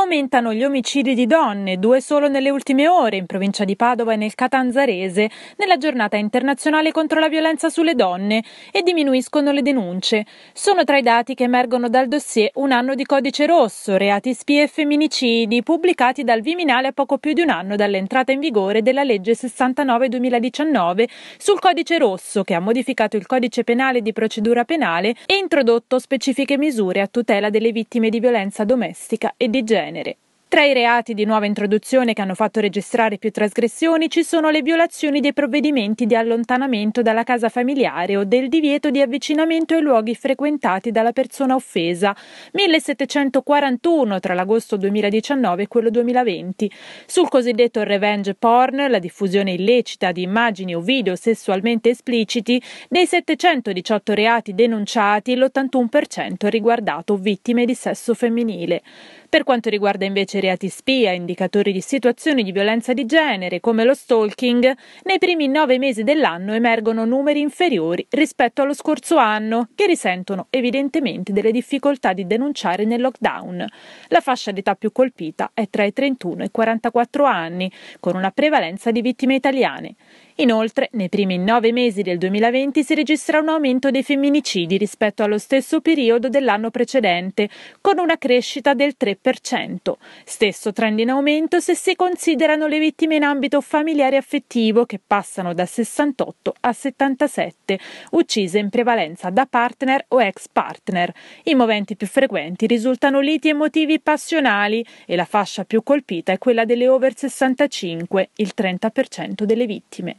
Aumentano gli omicidi di donne, due solo nelle ultime ore in provincia di Padova e nel Catanzarese, nella giornata internazionale contro la violenza sulle donne e diminuiscono le denunce. Sono tra i dati che emergono dal dossier Un anno di codice rosso, reati spie e femminicidi, pubblicati dal Viminale a poco più di un anno dall'entrata in vigore della legge 69-2019 sul codice rosso che ha modificato il codice penale di procedura penale e introdotto specifiche misure a tutela delle vittime di violenza domestica e di genere genere. Tra i reati di nuova introduzione che hanno fatto registrare più trasgressioni ci sono le violazioni dei provvedimenti di allontanamento dalla casa familiare o del divieto di avvicinamento ai luoghi frequentati dalla persona offesa, 1741 tra l'agosto 2019 e quello 2020. Sul cosiddetto revenge porn, la diffusione illecita di immagini o video sessualmente espliciti, dei 718 reati denunciati, l'81% ha riguardato vittime di sesso femminile. Per quanto riguarda invece reati spia, indicatori di situazioni di violenza di genere come lo stalking, nei primi nove mesi dell'anno emergono numeri inferiori rispetto allo scorso anno, che risentono evidentemente delle difficoltà di denunciare nel lockdown. La fascia d'età più colpita è tra i 31 e i 44 anni, con una prevalenza di vittime italiane. Inoltre, nei primi nove mesi del 2020 si registra un aumento dei femminicidi rispetto allo stesso periodo dell'anno precedente, con una crescita del 3%. Stesso trend in aumento se si considerano le vittime in ambito familiare e affettivo, che passano da 68 a 77, uccise in prevalenza da partner o ex partner. I moventi più frequenti risultano liti e motivi passionali e la fascia più colpita è quella delle over 65, il 30% delle vittime.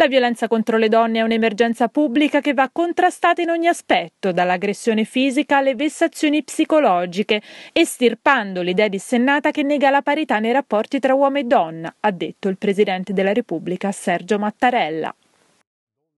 La violenza contro le donne è un'emergenza pubblica che va contrastata in ogni aspetto, dall'aggressione fisica alle vessazioni psicologiche, estirpando l'idea dissennata che nega la parità nei rapporti tra uomo e donna, ha detto il Presidente della Repubblica Sergio Mattarella.